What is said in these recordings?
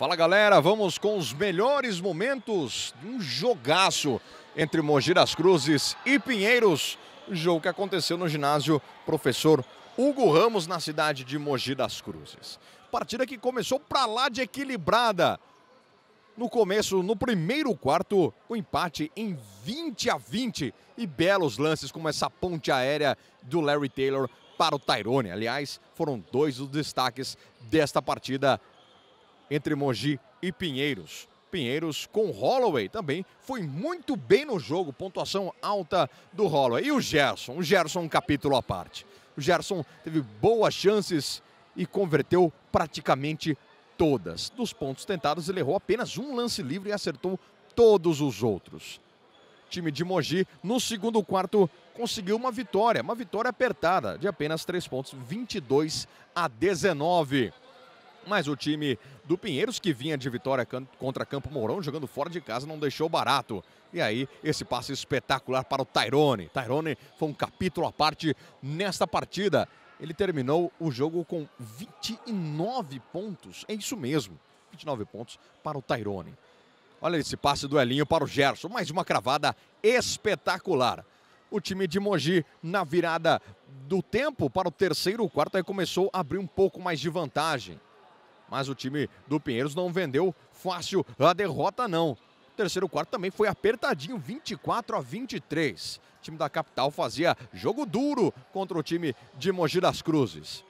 Fala galera, vamos com os melhores momentos de um jogaço entre Mogi das Cruzes e Pinheiros. jogo que aconteceu no ginásio Professor Hugo Ramos na cidade de Mogi das Cruzes. Partida que começou para lá de equilibrada. No começo, no primeiro quarto, o um empate em 20 a 20 e belos lances como essa ponte aérea do Larry Taylor para o Tyrone. Aliás, foram dois dos destaques desta partida entre Mogi e Pinheiros. Pinheiros com Holloway também foi muito bem no jogo, pontuação alta do Holloway. E o Gerson, o Gerson um capítulo à parte. O Gerson teve boas chances e converteu praticamente todas. Dos pontos tentados, ele errou apenas um lance livre e acertou todos os outros. O time de Mogi, no segundo quarto, conseguiu uma vitória, uma vitória apertada de apenas três pontos, 22 a 19 mas o time do Pinheiros, que vinha de vitória contra Campo Mourão, jogando fora de casa, não deixou barato. E aí, esse passe espetacular para o Tyrone. Tyrone foi um capítulo à parte nesta partida. Ele terminou o jogo com 29 pontos. É isso mesmo, 29 pontos para o Tyrone. Olha esse passe do Elinho para o Gerson. Mais uma cravada espetacular o time de Mogi na virada do tempo para o terceiro quarto aí começou a abrir um pouco mais de vantagem mas o time do Pinheiros não vendeu fácil a derrota, não. O terceiro quarto também foi apertadinho, 24 a 23. O time da capital fazia jogo duro contra o time de Mogi das Cruzes.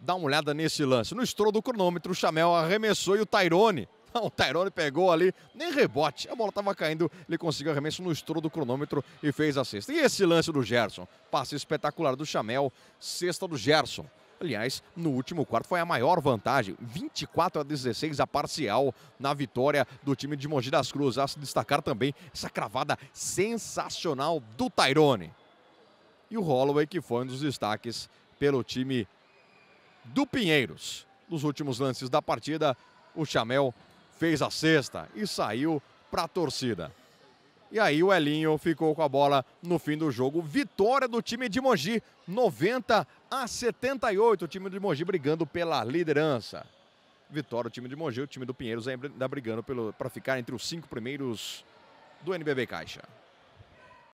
Dá uma olhada nesse lance. No estouro do cronômetro, o Chamel arremessou e o Tairone não, o Tyrone pegou ali, nem rebote. A bola estava caindo, ele conseguiu arremesso no estouro do cronômetro e fez a sexta. E esse lance do Gerson? Passe espetacular do Chamel, sexta do Gerson. Aliás, no último quarto foi a maior vantagem, 24 a 16 a parcial na vitória do time de Mogi das Cruzes. A se destacar também essa cravada sensacional do Tyrone. E o Holloway, que foi um dos destaques pelo time do Pinheiros. Nos últimos lances da partida, o Chamel fez a sexta e saiu para a torcida. E aí o Elinho ficou com a bola no fim do jogo. Vitória do time de Mogi, 90 a 78. O time de Mogi brigando pela liderança. Vitória do time de Mogi, o time do Pinheiros ainda brigando para ficar entre os cinco primeiros do NBB Caixa.